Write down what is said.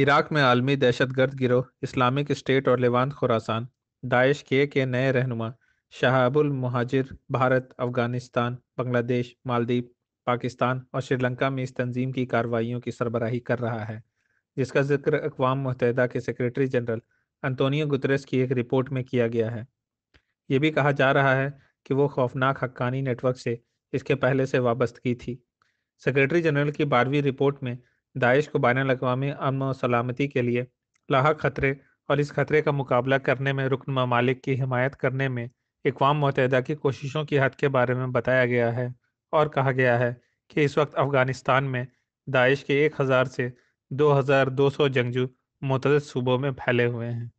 Iraq में आलमी दहशत गर्द गिरोह इस्लामिक स्टेट और लेवांत खुरासान दाइश के के नए रहनुमा शहाबुल महाजिर भारत अफगानिस्तान बांग्लादेश मालदीप पाकिस्तान और श्रीलंका में इस तंजीम की कार्रवाइयों की सरबराही कर रहा है जिसका जिक्र अकवा मुतहदा के सेक्रेटरी जनरल अंतोनियो गुतरेस की एक रिपोर्ट में किया गया है ये भी कहा जा रहा है कि वो खौफनाक हक्कानी नेटवर्क से इसके पहले से वाबस्तगी थी सेक्रेटरी जनरल की बारहवीं रिपोर्ट में दाइश को बैन अवी अमन और सलामती के लिए लाक खतरे और इस खतरे का मुकाबला करने में रुकन ममालिक की हमायत करने में इकवाम मतहदा की कोशिशों की हद के बारे में बताया गया है और कहा गया है कि इस वक्त अफगानिस्तान में दाइश के एक हज़ार से दो हज़ार दो सौ जंगजू मुतद सूबों में फैले हुए हैं